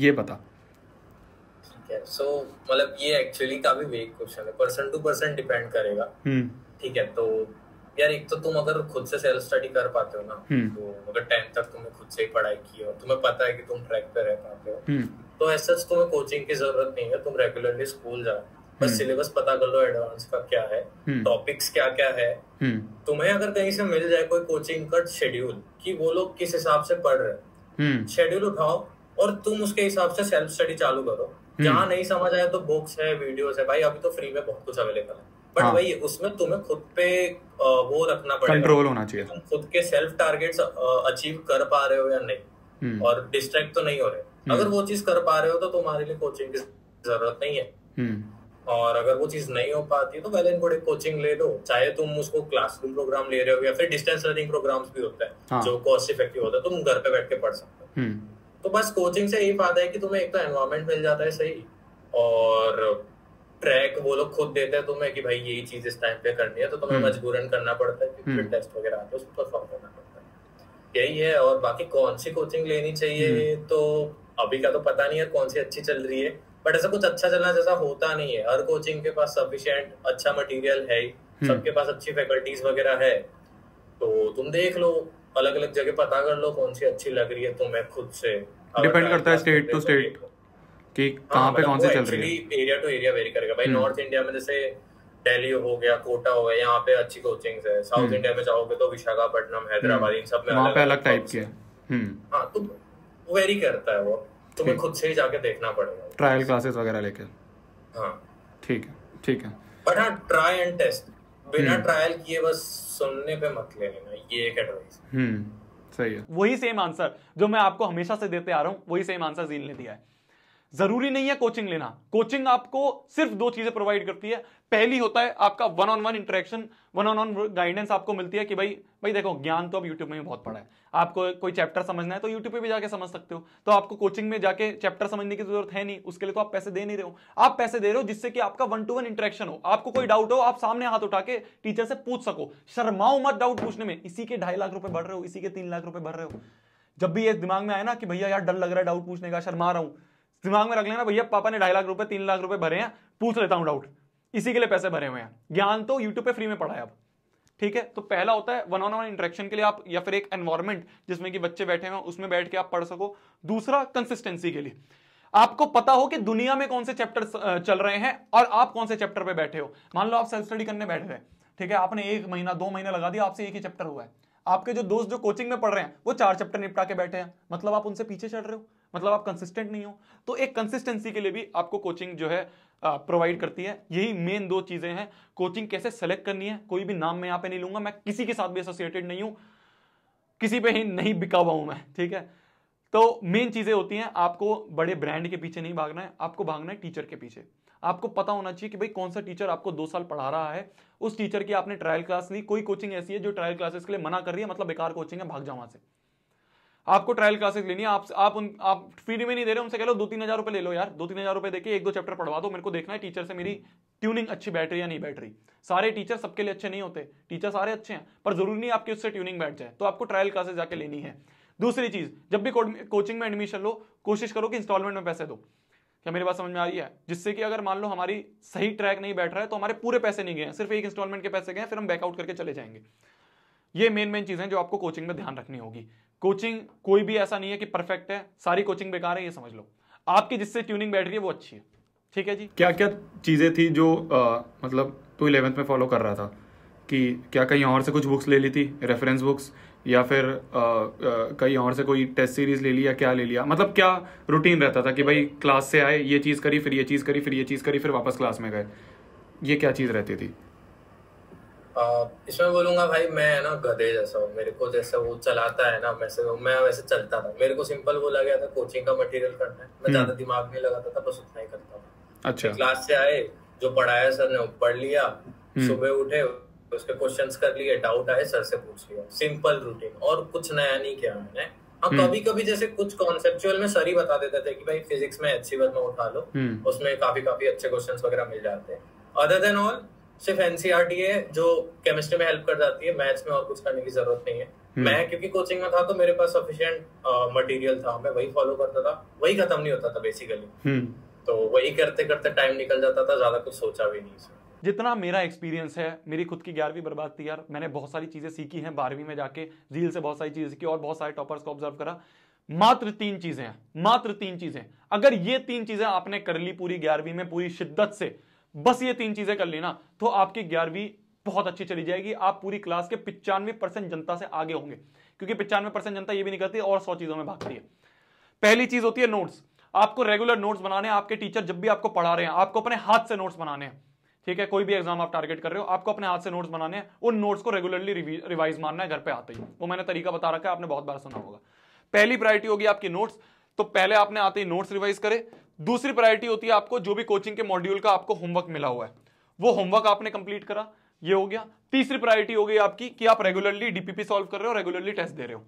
ये पता सो मतलब ये एक्चुअली काफी वेक क्वेश्चन है परसेंट टू परसेंट डिपेंड करेगा हम्म। ठीक है तो यार एक तो तुम अगर खुद से सेल्फ स्टडी कर पाते हो ना हम्म। तो अगर टेंथ तक तुमने खुद से ही पढ़ाई की और तुम्हें पता है कि तुम ट्रैक पे रह पाते हो हम्म। तो ऐसा तुम्हें कोचिंग की जरूरत नहीं है तुम रेगुलरली स्कूल जाओ बस सिलेबस हम्म। पता कर लो एडवांस का क्या है टॉपिक्स क्या क्या है तुम्हें अगर कहीं से मिल जाए कोई कोचिंग का शेड्यूल कि वो लोग किस हिसाब से पढ़ रहे हैं शेड्यूल उठाओ और तुम उसके हिसाब से सेल्फ स्टडी चालू करो जहाँ नहीं समझ आया तो बुक्स है वीडियोस है भाई अभी तो फ्री में बहुत कुछ अवेलेबल है बट हाँ. वही उसमें तुम्हें खुद पे वो रखना पड़ेगा कंट्रोल होना चाहिए तुम खुद के सेल्फ टारगेट्स अचीव कर पा रहे हो या नहीं हम्म। और डिस्ट्रैक्ट तो नहीं हो रहे हम्म। अगर वो चीज कर पा रहे हो तो तुम्हारे लिए कोचिंग की जरूरत नहीं है हम्म। और अगर वो चीज नहीं हो पाती तो वेल एंड गुड कोचिंग ले लो चाहे तुम उसको क्लासरूम प्रोग्राम ले रहे हो या फिर डिस्टेंस लर्निंग प्रोग्राम्स भी होता है हाँ. जो कॉस्ट इफेक्टिव होता है तुम घर पे बैठ के पढ़ सकते हो तो बस कोचिंग से यही फायदा है कि तुम्हें एक तो एनवायरमेंट मिल जाता है सही और ट्रैक वो लोग खुद देते हैं तुम्हें कि भाई यही चीज इस टाइम पे करनी है तो तुम्हें हम्म। मजबूरन करना पड़ता है क्योंकि हम्म। टेस्ट वगैरह आते हैं उसमें परफॉर्म करना पड़ता है यही है और बाकी कौन सी कोचिंग लेनी चाहिए हम्म। तो अभी का तो पता नहीं है कौन सी अच्छी चल रही है बट ऐसा कुछ अच्छा चलना जैसा होता नहीं है हर कोचिंग के पास सफिशियंट अच्छा मटेरियल है ही सबके पास अच्छी फैकल्टीज वगैरह है तो तुम देख लो अलग अलग जगह पता कर लो कौन सी अच्छी लग रही है तुम्हें खुद से डिपेंड करता है स्टेट टू स्टेट कि हाँ, कहाँ पे मतलब कौन सी चल रही है एरिया टू एरिया वेरी करेगा भाई नॉर्थ हम्म। इंडिया में जैसे दिल्ली हो गया कोटा हो गया यहाँ पे अच्छी कोचिंग्स है साउथ इंडिया में जाओगे तो विशाखापट्टनम हैदराबाद हम्म। इन सब में वहाँ पे अलग टाइप के हम्म। हाँ तो वेरी करता है वो तुम्हें तो खुद से ही जाके देखना पड़ेगा ट्रायल क्लासेस वगैरह लेके हाँ ठीक है ठीक है बट हाँ ट्राई एंड टेस्ट बिना ट्रायल किए बस सुनने पे मत ले लेना ये एक एडवाइस सही है वही सेम आंसर जो मैं आपको हमेशा से देते आ रहा हूँ वही सेम आंसर जीन ने दिया है जरूरी नहीं है कोचिंग लेना कोचिंग आपको सिर्फ दो चीजें प्रोवाइड करती है पहली होता है आपका one on one interaction one on one guidance आपको मिलती है कि भाई भाई देखो ज्ञान तो अब यूट्यूब में बहुत पड़ा है आपको कोई चैप्टर समझना है तो यूट्यूब पे भी जाके समझ सकते हो तो आपको कोचिंग में जाके चैप्टर समझने की जरूरत है नहीं उसके लिए तो आप पैसे दे नहीं रहे हो आप पैसे दे रहे हो जिससे कि आपका वन टू वन इंटरेक्शन हो आपको कोई डाउट हो आप सामने हाथ उठा के टीचर से पूछ सको शर्माओ मत डाउट पूछने में इसी के ढाई लाख रुपए बढ़ रहे हो इसी के तीन लाख रुपए भर रहे हो जब भी ये दिमाग में आए ना कि भैया यार डर लग रहा है डाउट पूछने का शर्मा रहा हूं दिमाग में रख लेना भैया पापा ने ढाई लाख रुपए तीन लाख रुपए भरे हैं पूछ लेता हूं डाउट इसी के लिए पैसे भरे हुए हैं ज्ञान तो यूट्यूब पे फ्री में पढ़ा है अब ठीक है तो पहला होता है वन ऑन वन इंटरेक्शन के लिए आप या फिर एक एनवायरमेंट जिसमें कि बच्चे बैठे हैं उसमें बैठ के आप पढ़ सको दूसरा कंसिस्टेंसी के लिए आपको पता हो कि दुनिया में कौन से चैप्टर चल रहे हैं और आप कौन से चैप्टर पे बैठे हो मान लो आप सेल्फ स्टडी करने बैठ रहे हैं ठीक है आपने एक महीना दो महीने लगा दिया आपसे एक ही चैप्टर हुआ है आपके जो दोस्त जो कोचिंग में पढ़ रहे हैं वो चार चैप्टर निपटा के बैठे हैं मतलब आप उनसे पीछे चढ़ रहे हो मतलब आप कंसिस्टेंट नहीं हो तो एक कंसिस्टेंसी के लिए भी आपको कोचिंग जो है प्रोवाइड करती है यही मेन दो चीज़ें हैं कोचिंग कैसे सेलेक्ट करनी है कोई भी नाम मैं यहाँ पे नहीं लूंगा मैं किसी के साथ भी एसोसिएटेड नहीं हूं किसी पे ही नहीं बिका हुआ हूं मैं ठीक है तो मेन चीज़ें होती हैं आपको बड़े ब्रांड के पीछे नहीं भागना है आपको भागना है टीचर के पीछे आपको पता होना चाहिए कि भाई कौन सा टीचर आपको दो साल पढ़ा रहा है उस टीचर की आपने ट्रायल क्लास ली कोई कोचिंग ऐसी है जो ट्रायल क्लासेस के लिए मना कर रही है मतलब बेकार कोचिंग है भाग जाओ वहां से आपको ट्रायल क्लासेस लेनी है आप आप उन आप फ्री में नहीं दे रहे उनसे कह लो दो तीन हजार रुपए ले लो यार दो तीन हजार रुपये देके एक दो चैप्टर पढ़वा दो मेरे को देखना है टीचर से मेरी ट्यूनिंग अच्छी बैठ रही या नहीं बैठ रही सारे टीचर सबके लिए अच्छे नहीं होते टीचर सारे अच्छे हैं पर जरूरी नहीं आपकी उससे ट्यूनिंग बैठ जाए तो आपको ट्रायल क्लासेस जाके लेनी है दूसरी चीज जब भी कोचिंग में एडमिशन लो कोशिश करो कि इंस्टॉलमेंट में पैसे दो क्या मेरी बात समझ में आ रही है जिससे कि अगर मान लो हमारी सही ट्रैक नहीं बैठ रहा है तो हमारे पूरे पैसे नहीं गए सिर्फ एक इंस्टॉलमेंट के पैसे गए फिर हम बैकआउट करके चले जाएंगे ये मेन मेन चीजें जो आपको कोचिंग में ध्यान रखनी होगी कोचिंग कोई भी ऐसा नहीं है कि परफेक्ट है सारी कोचिंग बेकार है ये समझ लो आपकी जिससे ट्यूनिंग बैठ रही है वो अच्छी है ठीक है जी क्या क्या चीजें थी जो आ, मतलब तू इलेवेंथ में फॉलो कर रहा था कि क्या कहीं और से कुछ बुक्स ले ली थी रेफरेंस बुक्स या फिर कहीं और से कोई टेस्ट सीरीज ले लिया क्या ले लिया मतलब क्या रूटीन रहता था कि भाई क्लास से आए ये चीज़ करी फिर ये चीज़ करी फिर ये चीज़ करी फिर वापस क्लास में गए ये क्या चीज़ रहती थी इसमें बोलूंगा भाई मैं ना गधे जैसा हूँ मेरे को जैसे वो चलाता है ना वैसे मैं वैसे चलता था मेरे को सिंपल बोला गया था कोचिंग का मटेरियल करना है मैं हम्म। ज्यादा दिमाग नहीं लगाता था बस उतना ही करता था अच्छा क्लास से आए जो पढ़ाया सर ने पढ़ लिया हम्म। सुबह उठे उसके क्वेश्चंस कर लिए डाउट आए सर से पूछ लिया सिंपल रूटीन और कुछ नया नहीं किया मैंने हाँ हम्म। कभी कभी जैसे कुछ कॉन्सेप्चुअल में सर ही बता देते थे कि भाई फिजिक्स में एच में उठा लो उसमें काफी काफी अच्छे क्वेश्चंस वगैरह मिल जाते हैं अदर देन ऑल सिर्फ एनसीआरटी है e जो केमिस्ट्री में हेल्प कर जाती है मैथ्स में और कुछ करने की जरूरत नहीं है हम्म। मैं क्योंकि कोचिंग में था तो मेरे पास सफिशियंट मटेरियल था मैं वही फॉलो करता था वही खत्म नहीं होता था बेसिकली हम्म। तो वही करते करते टाइम निकल जाता था ज्यादा कुछ सोचा भी नहीं जितना मेरा एक्सपीरियंस है मेरी खुद की ग्यारहवीं बर्बाद थी यार मैंने बहुत सारी चीज़ें सीखी हैं बारहवीं में जाके झील से बहुत सारी चीज़ें सीखी और बहुत सारे टॉपर्स को ऑब्जर्व करा मात्र तीन चीज़ें हैं मात्र तीन चीज़ें अगर ये तीन चीज़ें आपने कर ली पूरी ग्यारहवीं में पूरी शिद्दत से बस ये तीन चीजें कर लेना तो आपकी ग्यारहवीं बहुत अच्छी चली जाएगी आप पूरी क्लास के पिचानवे परसेंट जनता से आगे होंगे क्योंकि पिचानवे परसेंट जनता ये भी नहीं करती और सौ चीजों में भागती है पहली चीज होती है नोट्स आपको रेगुलर नोट्स बनाने आपके टीचर जब भी आपको पढ़ा रहे हैं आपको अपने हाथ से नोट्स बनाने हैं ठीक है कोई भी एग्जाम आप टारगेट कर रहे हो आपको अपने हाथ से नोट्स बनाने हैं उन नोट्स को रेगुलरली रिवाइज मारना है घर पे आते ही वो मैंने तरीका बता रखा है आपने बहुत बार सुना होगा पहली प्रायोरिटी होगी आपकी नोट्स तो पहले आपने आते ही नोट्स रिवाइज करें दूसरी प्रायोरिटी होती है आपको जो भी कोचिंग के मॉड्यूल का आपको होमवर्क मिला हुआ है वो होमवर्क आपने कंप्लीट करा ये हो गया तीसरी प्रायोरिटी हो गई आपकी कि आप रेगुलरली डीपीपी सॉल्व कर रहे हो रेगुलरली टेस्ट दे रहे हो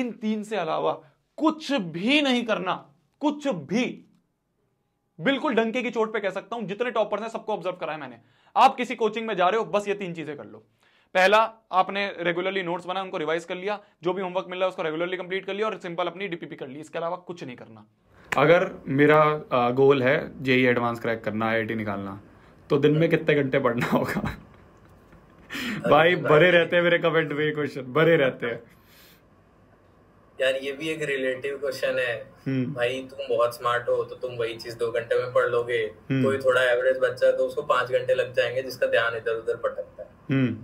इन तीन से अलावा कुछ भी नहीं करना कुछ भी बिल्कुल डंके की चोट पे कह सकता हूं जितने टॉपर्स हैं सबको ऑब्जर्व कराया मैंने आप किसी कोचिंग में जा रहे हो बस ये तीन चीजें कर लो पहला आपने रेगुलरली नोट्स बनाए उनको रिवाइज कर लिया जो भी होमवर्क मिल रहा है उसको रेगुलरली कंप्लीट कर लिया और सिंपल अपनी डीपीपी कर ली इसके अलावा कुछ नहीं करना अगर मेरा गोल है जेई एडवांस क्रैक करना आई निकालना तो दिन में कितने घंटे पढ़ना होगा भाई बड़े रहते हैं मेरे कमेंट में क्वेश्चन बड़े रहते हैं यार ये भी एक रिलेटिव क्वेश्चन है हम्म। भाई तुम बहुत स्मार्ट हो तो तुम वही चीज दो घंटे में पढ़ लोगे हम्म। कोई थोड़ा एवरेज बच्चा तो उसको पांच घंटे लग जाएंगे जिसका ध्यान इधर उधर पटकता है हम्म।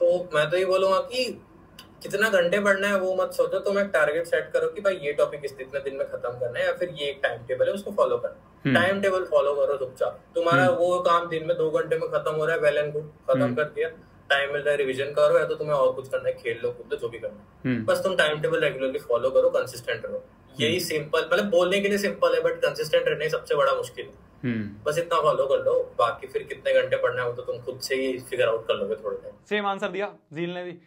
तो मैं तो ये बोलूंगा कि कितना घंटे पढ़ना है वो मत सोचो तुम एक टारगेट सेट करो कि भाई ये टॉपिक इस कितने दिन में खत्म करना है या फिर ये एक टाइम टेबल है उसको फॉलो करना टाइम टेबल फॉलो करो चुपचाप तुम्हारा हम्म। वो काम दिन में दो घंटे में खत्म हो रहा है वेल एंड गुड खत्म हम्म। कर दिया टाइम मिल रहा है रिविजन करो या तो तुम्हें और कुछ करना है खेल लो कूद जो भी करना है हम्म। बस तुम टाइम टेबल रेगुलरली फॉलो करो कंसिस्टेंट रहो यही सिंपल मतलब बोलने के लिए सिंपल है बट कंसिस्टेंट रहने सबसे बड़ा मुश्किल है बस इतना फॉलो कर लो बाकी फिर कितने घंटे पढ़ना है वो तो तुम खुद से ही फिगर आउट कर लोगे थोड़े टाइम सेम आंसर दिया झील ने भी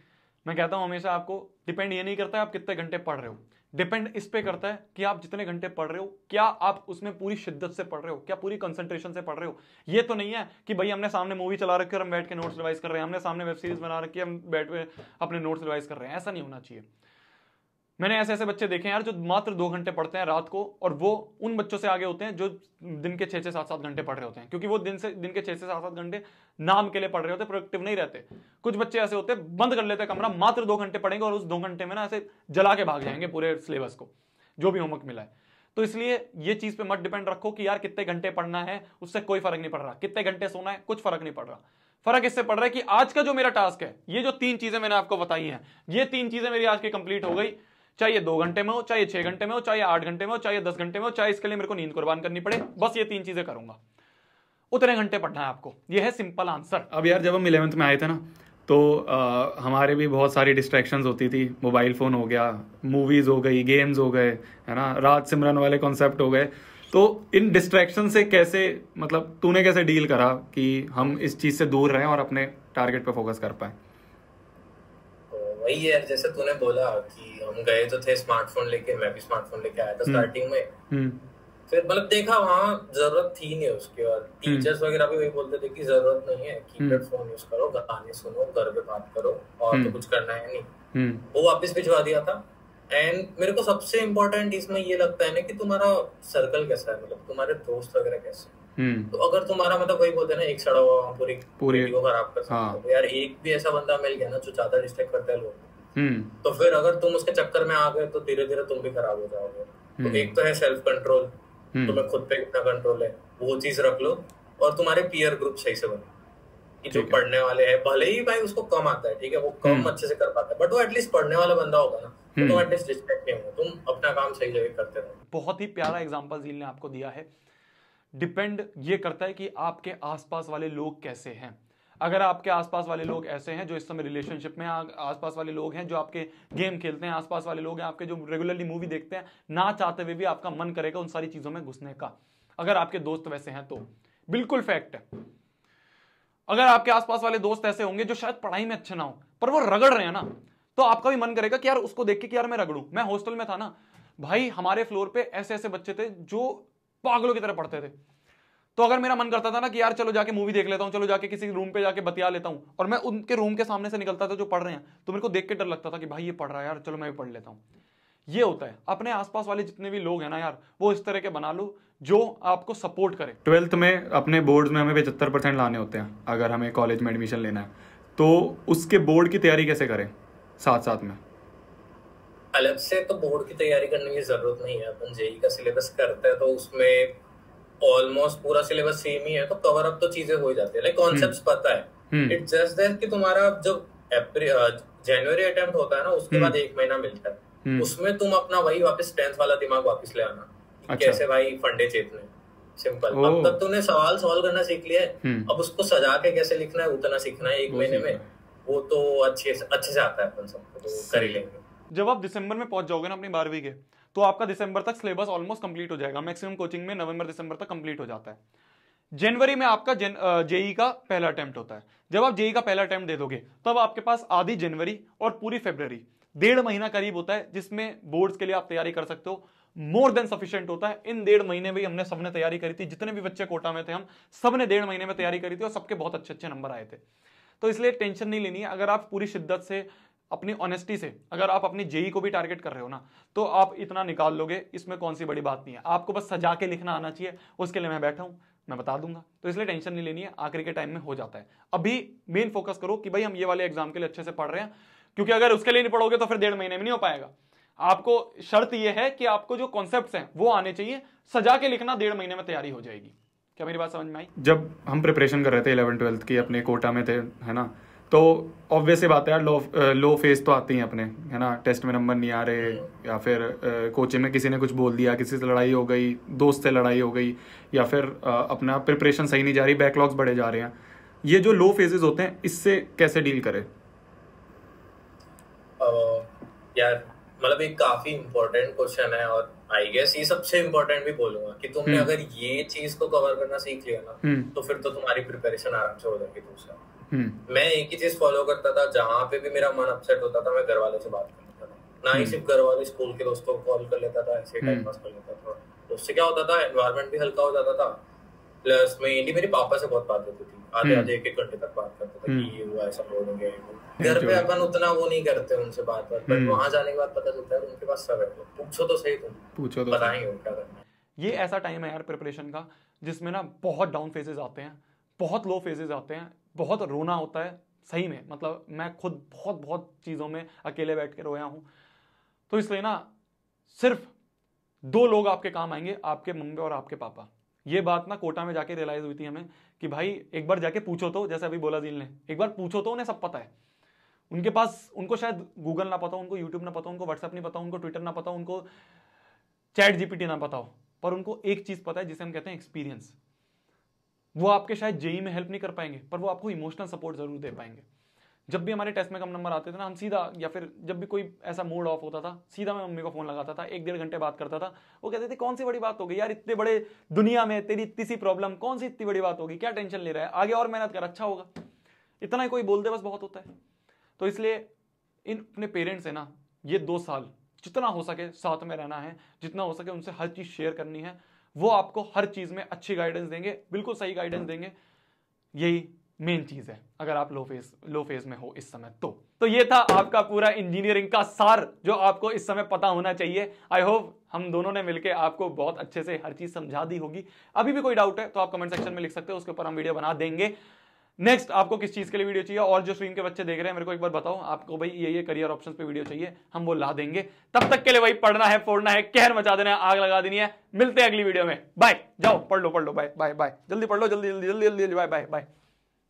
मैं कहता हूं हमेशा आपको डिपेंड ये नहीं करता है आप कितने घंटे पढ़ रहे हो डिपेंड इस पे करता है कि आप जितने घंटे पढ़ रहे हो क्या आप उसमें पूरी शिद्दत से पढ़ रहे हो क्या पूरी कंसंट्रेशन से पढ़ रहे हो ये तो नहीं है कि भाई हमने सामने मूवी चला रखी और हम बैठ के नोट्स रिवाइज कर रहे हैं हमने सामने वेब सीरीज बना रखी है हम बैठ अपने नोट्स रिवाइज कर रहे हैं ऐसा नहीं होना चाहिए मैंने ऐसे ऐसे बच्चे देखे यार जो मात्र दो घंटे पढ़ते हैं रात को और वो उन बच्चों से आगे होते हैं जो दिन के छह से सात सात घंटे पढ़ रहे होते हैं क्योंकि वो दिन से दिन के छह से सात सात घंटे नाम के लिए पढ़ रहे होते प्रोडक्टिव नहीं रहते कुछ बच्चे ऐसे होते बंद कर लेते हैं कमरा मात्र दो घंटे पढ़ेंगे और उस दो घंटे में ना ऐसे जला के भाग जाएंगे पूरे सिलेबस को जो भी होमवर्क मिला है तो इसलिए ये चीज पे मत डिपेंड रखो कि यार कितने घंटे पढ़ना है उससे कोई फर्क नहीं पड़ रहा कितने घंटे सोना है कुछ फर्क नहीं पड़ रहा फर्क इससे पड़ रहा है कि आज का जो मेरा टास्क है ये जो तीन चीजें मैंने आपको बताई हैं ये तीन चीजें मेरी आज की कंप्लीट हो गई चाहे दो घंटे में हो चाहे छह घंटे में हो चाहे आठ घंटे में हो चाहे दस घंटे में हो चाहे इसके लिए मेरे को नींद कुर्बान करनी पड़े बस ये तीन चीजें करूंगा उतने घंटे पढ़ना है आपको यह है सिंपल आंसर अब यार जब हम इलेवंथ में आए थे ना तो आ, हमारे भी बहुत सारी डिस्ट्रैक्शन होती थी मोबाइल फ़ोन हो गया मूवीज़ हो गई गेम्स हो गए है ना रात सिमरन वाले कॉन्सेप्ट हो गए तो इन डिस्ट्रैक्शन से कैसे मतलब तूने कैसे डील करा कि हम इस चीज़ से दूर रहें और अपने टारगेट पर फोकस कर पाएं वही है जैसे तूने बोला कि हम गए तो थे स्मार्टफोन लेके मैं भी स्मार्टफोन लेके आया था स्टार्टिंग हम्म। में हम्म। फिर मतलब देखा वहाँ जरूरत थी नहीं उसकी और टीचर्स हम्म। वगैरह भी वही बोलते थे कि जरूरत नहीं है की फोन यूज करो गाने सुनो घर पे बात करो और तो कुछ करना है नहीं वो वापस भिजवा दिया था एंड मेरे को सबसे इम्पोर्टेंट इसमें ये लगता है ना कि तुम्हारा सर्कल कैसा है मतलब तुम्हारे दोस्त वगैरह कैसे हम्म। तो अगर तुम्हारा मतलब वही बोलते ना एक सड़ा हुआ पूरी पूरी वीडियो खराब कर सकते हाँ। तो यार एक भी ऐसा बंदा मिल गया ना जो ज्यादा डिस्ट्रैक्ट करता है लोग हम्म। तो फिर अगर तुम उसके चक्कर में आ गए तो धीरे धीरे तुम भी खराब हो जाओगे तो हम्म। एक तो है सेल्फ कंट्रोल तुम्हें खुद पे कितना कंट्रोल है वो चीज रख लो और तुम्हारे पीयर ग्रुप सही से बनो कि जो पढ़ने वाले हैं भले ही भाई उसको कम आता है ठीक है वो कम अच्छे से कर पाता है बट वो एटलीस्ट पढ़ने वाला बंदा होगा ना तो एटलीस्ट डिस्ट्रैक्ट नहीं तुम अपना काम सही जगह करते रहो बहुत ही प्यारा एग्जाम्पल झील ने आपको दिया है डिपेंड ये करता है कि आपके आसपास वाले लोग कैसे हैं अगर आपके आसपास वाले लोग ऐसे हैं जो इस समय रिलेशनशिप में आसपास वाले लोग हैं जो आपके गेम खेलते हैं आसपास वाले लोग हैं आपके जो रेगुलरली मूवी देखते हैं ना चाहते हुए भी आपका मन करेगा उन सारी चीजों में घुसने का अगर आपके दोस्त वैसे हैं तो बिल्कुल फैक्ट है अगर आपके आसपास वाले दोस्त ऐसे होंगे जो शायद पढ़ाई में अच्छे ना हो पर वो रगड़ रहे हैं ना तो आपका भी मन करेगा कि यार उसको देख के कि यार मैं रगड़ू मैं हॉस्टल में था ना भाई हमारे फ्लोर पे ऐसे ऐसे बच्चे थे जो पागलों की तरह पढ़ते थे तो अगर मेरा मन करता था ना कि यार चलो जाके मूवी देख लेता हूँ चलो जाके किसी रूम पे जाके बतिया लेता हूँ और मैं उनके रूम के सामने से निकलता था जो पढ़ रहे हैं तो मेरे को देख के डर लगता था कि भाई ये पढ़ रहा है यार चलो मैं भी पढ़ लेता हूँ ये होता है अपने आसपास वाले जितने भी लोग हैं ना यार वो इस तरह के बना लो जो आपको सपोर्ट करे ट्वेल्थ में अपने बोर्ड में हमें पचहत्तर परसेंट लाने होते हैं अगर हमें कॉलेज में एडमिशन लेना है तो उसके बोर्ड की तैयारी कैसे करें साथ साथ में अलग से तो बोर्ड की तैयारी करने की जरूरत नहीं है अपन जेई का सिलेबस करते हैं तो उसमें ऑलमोस्ट पूरा सिलेबस सेम ही है तो कवर अप तो चीजें हो जाती है लाइक कॉन्सेप्ट हम्म। पता है इट जस्ट दैट कि तुम्हारा जब अप्रैल जनवरी अटेम्प्ट होता है ना उसके हम्म। बाद एक महीना मिलता है हम्म। उसमें तुम अपना वही वापस टेंथ वाला दिमाग वापस ले आना अच्छा। कैसे भाई फंडे चेतने सिंपल अब तक तुमने सवाल सॉल्व करना सीख लिया है अब उसको सजा के कैसे लिखना है उतना सीखना है एक महीने में वो तो अच्छे अच्छे से आता है अपन सबको तो कर ही लेंगे जब आप दिसंबर में पहुंच जाओगे ना अपनी बारहवीं के तो आपका दिसंबर तक सिलेबस ऑलमोस्ट कंप्लीट हो जाएगा मैक्सिमम कोचिंग में नवंबर दिसंबर तक कंप्लीट हो जाता है जनवरी में आपका जेई का पहला अटैम्प्ट होता है जब आप जेई का पहला अटैम्प्ट दे दोगे तब आपके पास आधी जनवरी और पूरी फेब्रवरी डेढ़ महीना करीब होता है जिसमें बोर्ड्स के लिए आप तैयारी कर सकते हो मोर देन सफिशियंट होता है इन डेढ़ महीने में हमने सबने तैयारी करी थी जितने भी बच्चे कोटा में थे हम सबने डेढ़ महीने में तैयारी करी थी और सबके बहुत अच्छे अच्छे नंबर आए थे तो इसलिए टेंशन नहीं लेनी है अगर आप पूरी शिद्दत से अपनी ऑनेस्टी से अगर आप अपनी जेई को भी टारगेट कर रहे हो ना तो आप इतना निकाल लोगे इसमें कौन सी बड़ी बात नहीं है आपको बस सजा के लिखना आना चाहिए उसके लिए मैं बैठा हूं मैं बता दूंगा तो इसलिए टेंशन नहीं लेनी है आखिरी के टाइम में हो जाता है अभी मेन फोकस करो कि भाई हम ये वाले एग्जाम के लिए अच्छे से पढ़ रहे हैं क्योंकि अगर उसके लिए नहीं पढ़ोगे तो फिर डेढ़ महीने में नहीं हो पाएगा आपको शर्त यह है कि आपको जो कॉन्सेप्ट हैं वो आने चाहिए सजा के लिखना डेढ़ महीने में तैयारी हो जाएगी क्या मेरी बात समझ में आई जब हम प्रिपरेशन कर रहे थे इलेवन ट्वेल्थ की अपने कोटा में थे है ना तो ऑब्वियस ही बात है यार लो लो फेज तो आते ही अपने है ना टेस्ट में नंबर नहीं आ रहे या फिर कोचिंग uh, में किसी ने कुछ बोल दिया किसी से लड़ाई हो गई दोस्त से लड़ाई हो गई या फिर uh, अपना प्रिपरेशन सही नहीं जा रही बैकलॉग्स बढ़े जा रहे हैं ये जो लो फेजेस होते हैं इससे कैसे डील करें यार मतलब एक काफी इम्पोर्टेंट क्वेश्चन है और आई गेस ये सबसे इम्पोर्टेंट भी बोलूंगा कि तुमने हम्म। अगर ये चीज को कवर करना सीख लिया ना हम्म। तो फिर तो तुम्हारी प्रिपरेशन आराम से हो जाएगी दूसरा Hmm. मैं एक ही चीज फॉलो करता था जहाँ पे भी मेरा मन अपसेट होता था मैं घर वालों से बात करता था ना ही hmm. सिर्फ घर वाले स्कूल के दोस्तों को कॉल कर लेता था ऐसे टाइम पास hmm. कर लेता था तो उससे क्या होता था एनवायरमेंट भी हल्का हो जाता था प्लस मैं इंडी मेरी पापा से बहुत बात होती थी आधे आधे एक एक घंटे तक बात करता था कि ये हुआ ऐसा बोलेंगे घर पे अपन उतना वो नहीं करते उनसे बात बात बट वहां जाने के बाद पता चलता है उनके पास सब है पूछो तो सही तुम पूछो तो बताएंगे क्या करना ये ऐसा टाइम है यार प्रिपरेशन का जिसमें ना बहुत डाउन फेजेस आते हैं बहुत लो फेजेस आते हैं बहुत रोना होता है सही में मतलब मैं खुद बहुत बहुत चीज़ों में अकेले बैठ के रोया हूँ तो इसलिए ना सिर्फ दो लोग आपके काम आएंगे आपके मम्मी और आपके पापा ये बात ना कोटा में जाके रियलाइज हुई थी हमें कि भाई एक बार जाके पूछो तो जैसे अभी बोला जील ने एक बार पूछो तो उन्हें सब पता है उनके पास उनको शायद गूगल ना पता हो उनको यूट्यूब ना पता हो उनको व्हाट्सअप नहीं पता हो उनको ट्विटर ना पता हो उनको चैट जीपीटी ना पता हो पर उनको एक चीज़ पता है जिसे हम कहते हैं एक्सपीरियंस वो आपके शायद जेई में हेल्प नहीं कर पाएंगे पर वो आपको इमोशनल सपोर्ट जरूर दे पाएंगे जब भी हमारे टेस्ट में कम नंबर आते थे ना हम सीधा या फिर जब भी कोई ऐसा मूड ऑफ होता था सीधा मैं मम्मी को फोन लगाता था एक डेढ़ घंटे बात करता था वो कहते थे कौन सी बड़ी बात हो गई यार इतने बड़े दुनिया में तेरी इतनी सी प्रॉब्लम कौन सी इतनी बड़ी बात होगी क्या टेंशन ले रहा है आगे और मेहनत कर अच्छा होगा इतना ही कोई बोल दे बस बहुत होता है तो इसलिए इन अपने पेरेंट्स है ना ये दो साल जितना हो सके साथ में रहना है जितना हो सके उनसे हर चीज़ शेयर करनी है वो आपको हर चीज में अच्छी गाइडेंस देंगे बिल्कुल सही गाइडेंस हाँ। देंगे यही मेन चीज है अगर आप लो फेज लो फेज में हो इस समय तो तो ये था आपका पूरा इंजीनियरिंग का सार जो आपको इस समय पता होना चाहिए आई होप हम दोनों ने मिलकर आपको बहुत अच्छे से हर चीज समझा दी होगी अभी भी कोई डाउट है तो आप कमेंट सेक्शन में लिख सकते हो उसके ऊपर हम वीडियो बना देंगे नेक्स्ट आपको किस चीज के लिए वीडियो चाहिए और जो स्ट्रीम के बच्चे देख रहे हैं मेरे को एक बार बताओ आपको भाई ये ये करियर ऑप्शन पे वीडियो चाहिए हम वो ला देंगे तब तक के लिए भाई पढ़ना है फोड़ना है कहर मचा देना है आग लगा देनी है मिलते हैं अगली वीडियो में बाय जाओ पढ़ लो पढ़ लो बाय बाय बाय जल्दी पढ़ लो जल्दी जल्दी जल्दी जल्दी बाय बाय बाय